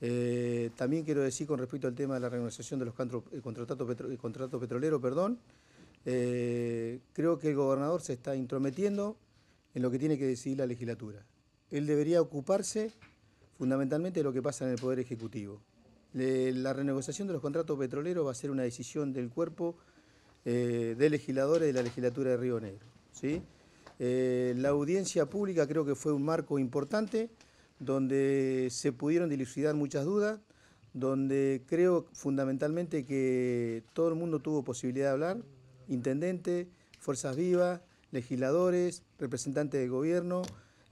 Eh, también quiero decir con respecto al tema de la renegociación de los eh, eh, contratos, petroleros, perdón, creo que el gobernador se está intrometiendo en lo que tiene que decidir la legislatura. Él debería ocuparse fundamentalmente de lo que pasa en el Poder Ejecutivo. la renegociación de los contratos petroleros va a ser una decisión del cuerpo de legisladores de la legislatura de Río Negro. ¿sí? la audiencia pública creo que fue un marco importante donde se pudieron dilucidar muchas dudas, donde creo fundamentalmente que todo el mundo tuvo posibilidad de hablar, intendente, fuerzas vivas, legisladores, representantes de gobierno,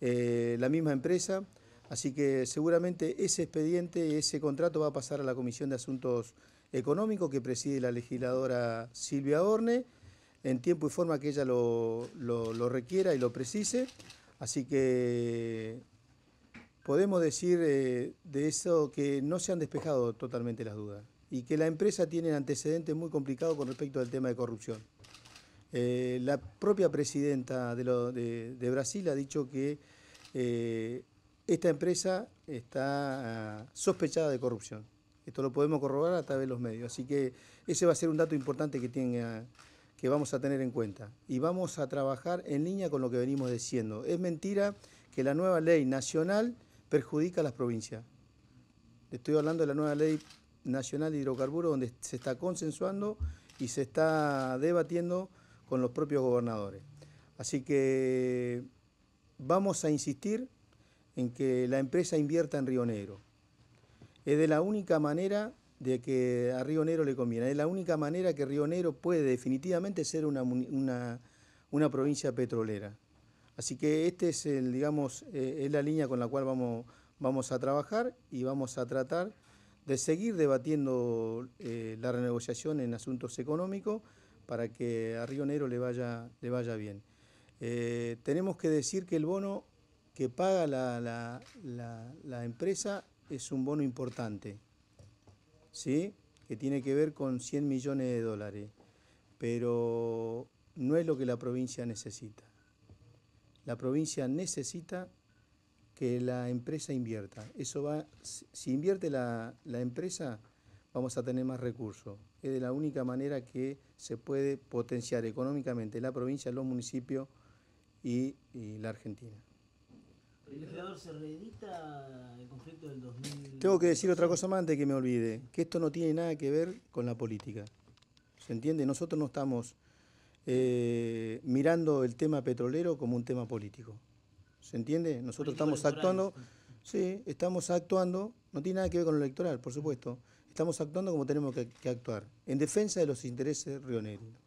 eh, la misma empresa. Así que seguramente ese expediente, ese contrato va a pasar a la Comisión de Asuntos Económicos que preside la legisladora Silvia Orne, en tiempo y forma que ella lo, lo requiera y lo precise. Así que podemos decir eh, de eso que no se han despejado totalmente las dudas y que la empresa tiene antecedentes muy complicados con respecto al tema de corrupción. Eh, la propia presidenta de, Brasil ha dicho que eh, esta empresa está ah, sospechada de corrupción. Esto lo podemos corroborar a través de los medios. Así que ese va a ser un dato importante que, que vamos a tener en cuenta. Y vamos a trabajar en línea con lo que venimos diciendo. Es mentira que la nueva ley nacional perjudica a las provincias. Estoy hablando de la nueva ley nacional de hidrocarburos, donde se está consensuando y se está debatiendo con los propios gobernadores. Así que vamos a insistir en que la empresa invierta en Río Negro. Es de la única manera de que a Río Negro le conviene, es la única manera que Río Negro puede definitivamente ser una, una provincia petrolera. Así que este es, el, digamos, eh, la línea con la cual vamos, vamos a trabajar y vamos a tratar de seguir debatiendo eh, la renegociación en asuntos económicos para que a Río Negro le vaya, le vaya bien. Eh, tenemos que decir que el bono que paga la, empresa es un bono importante, ¿sí? que tiene que ver con 100 millones de dólares, pero no es lo que la provincia necesita. La provincia necesita que la empresa invierta. Eso va, si invierte la, empresa, vamos a tener más recursos. Es de la única manera que se puede potenciar económicamente la provincia, los municipios y, la Argentina. Legislador, ¿se reedita el conflicto del 2000? Tengo que decir otra cosa más antes que me olvide, que esto no tiene nada que ver con la política. ¿Se entiende? Nosotros no estamos eh, mirando el tema petrolero como un tema político. ¿Se entiende? Nosotros estamos actuando, sí, estamos actuando, no tiene nada que ver con lo electoral, por supuesto, estamos actuando como tenemos que, que actuar, en defensa de los intereses rioneros.